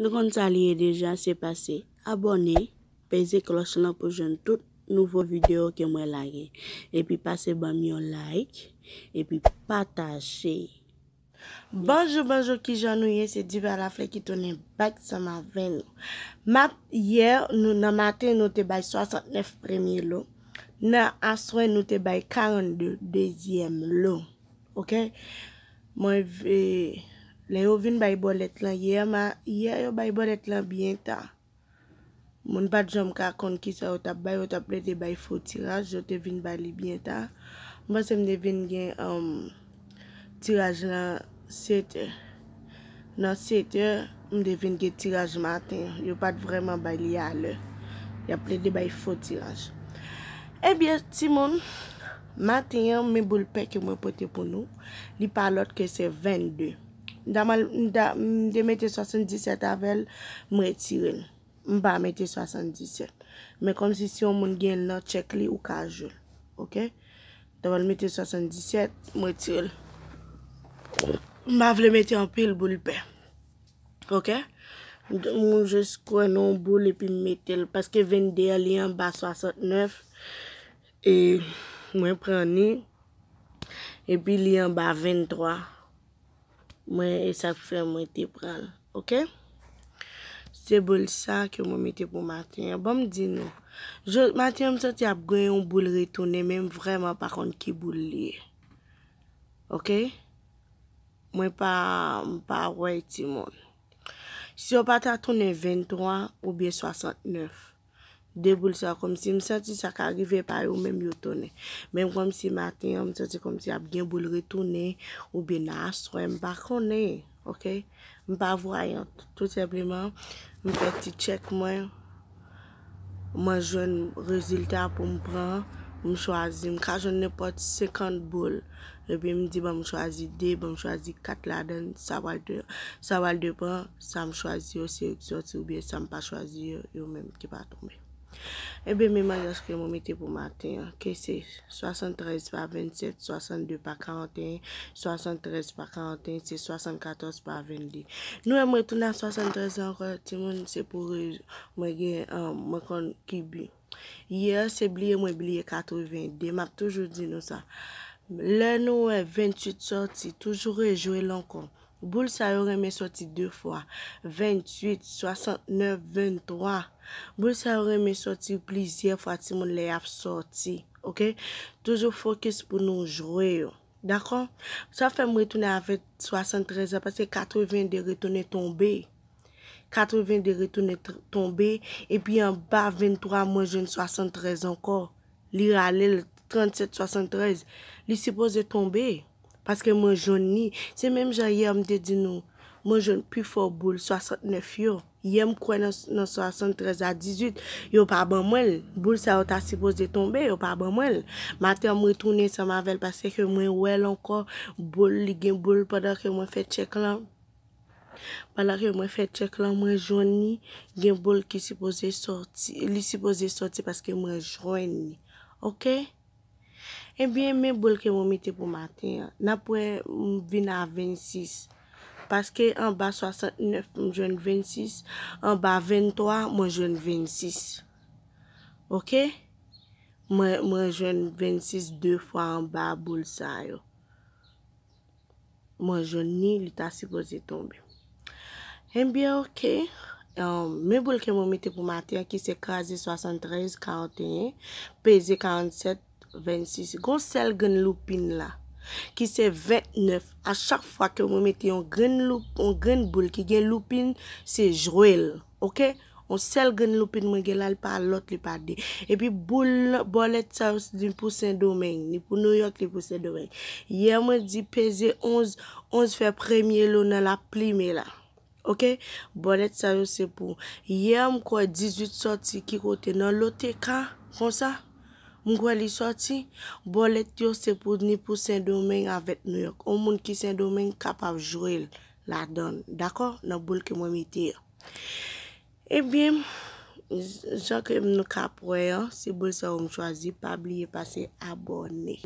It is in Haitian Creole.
Nou kon sa liye deja, se pase abone, peze klos nan pou jen tout nouvo video ke mwen lage. E pi pase ban miyon like, e pi patase. Banjou banjou ki jan nou ye, se Diva Rafle ki tonen back sa ma ven. Map ye, nou nan maten nou te bay 69 premye lo. Nan aswen nou te bay 42 dezyem lo. Ok, mwen ve... Le yo vin bay bolet lan ye, ya yo bay bolet lan byen ta. Moun pat jom ka akon ki sa yo tap bay, yo tap ple de bay fo tiraj, yo te vin bay li byen ta. Mwen se mde vin gen um, tiraj lan sete. Nan sete, mde vin gen tiraj matin. Yo pat vreman bay li ya le. Ya ple de bay fo tiraj. Ebyen, eh timoun, matin, me bou lpek yon mwen pote pou nou. Li palot ke se vende. Damal, de metè 77 avèl, mwè tirèl. Mba metè 77. Mè kon si si yon moun gen lò tchèk li ou kajol. Ok? Damal metè 77, mwè tirèl. Mba vle metè anpèl bou l'pe. Ok? Mwen jes kwen anpèl epi metèl. Paske vende li anpèl 69. E mwen pren ni. Epi li anpèl 23. Ok? Mwen esak fè mwen te pral. Ok? Se bol sa ke mwen mwen te pou maten. Bon mwen di nou. Maten mwen se te ap gwen yon boul ritounen. Mwen mwen vreman pa kont ki boul li. Ok? Mwen pa mwen pa wè ti moun. Si yo pata tonen 23 ou biye 69. Ok? De boul sa kom si m sati sa ka agive pa yo mèm yo tonè. Mèm kom si matin m sati kom si ap gen boul re tonè. Ou bi nan aswen m pa konè. Ok? M pa voyant. Tout sepleman m pe ti tchek mwen. M anjwen rezultat pou m pran. M chwazi. M ka jen ne pot 50 boul. Rebi m di ba m chwazi 2. Ba m chwazi 4 laden. Sa wal 2 pran. Sa m chwazi yo si yo ti ou bi. Sa m pa chwazi yo mèm ki pa tonè. Ebe mi ma yoske moumite pou maten, ke se, 73 pa 27, 62 pa 41, 73 pa 41, se 74 pa 22. Nou e mwen tou nan 73 an, se moun se pou mwen gen mwen kon ki bi. Ye se bliye mwen bliye 80, demak toujou di nou sa. Len nou e 28 sorti, toujou rejou e lankon. Boul sa yon reme sorti 2 fwa, 28, 69, 23. Boul sa orè mè sorti plizye fwa ti moun lè ap sorti, ok? Toujou fòkis pou nou jwè yo, dakon? Sò fè mwè tou nè avè 73 a, pwase 82 re tou nè tombe. 82 re tou nè tombe, e pi an ba 23 mwen joun 73 anko. Li ralè lè 37-73, li sipòzè tombe, pwase mwen joun ni. Se mèm jayè amdè di nou, mwen joun pi fòk boul 69 yo. Yem kwen nan 73 a 18, yo pa ban mwen. Boul sa wata sipoze tombe, yo pa ban mwen. Maten mwen toune sa mavel pase ke mwen wèl anko. Boul li gen boul padak ke mwen fet chek lan. Padak ke mwen fet chek lan, mwen jouni. Gen boul ki sipoze sorti. Li sipoze sorti paske mwen jouni. Ok? Ebyen eh men boul ke mwen mite pou maten. Na pouen vina 26. Paske an ba 69 mwen jwen 26, an ba 23 mwen jwen 26. Ok? Mwen jwen 26 deou fwa an ba boul sa yo. Mwen jwen ni lita si boze tombe. Enbyen ok, um, me boul ke mwen mite pou mati an ki se kaze 73, 41, peze 47, 26. Gon sel gen lupin la. Ki se 29, a chak fwa ke mwen meti yon gren loup, yon gren boul ki gen loupin se jrewel, okey? On sel gren loupin mwen gen lal pa lot li pa de. E pi boul, bolet sa yon se din pou Saint-Domingue, ni pou New York li pou Saint-Domingue. Yem di peze 11, 11 fe premye loun nan la plime la, okey? Bolet sa yon se pou, yem kwa 18 soti ki kote nan lote ka, kon sa? Mwen kwa li soti, bolet yo sepouni pou Saint-Domingue avet New York. O moun ki Saint-Domingue kapav jwil la don. Dako? Nan bol ke mwen mi tir. E bie, jok e m nou kapwe yo. Se bol sa ou m chwazi, pa bliye pase abone.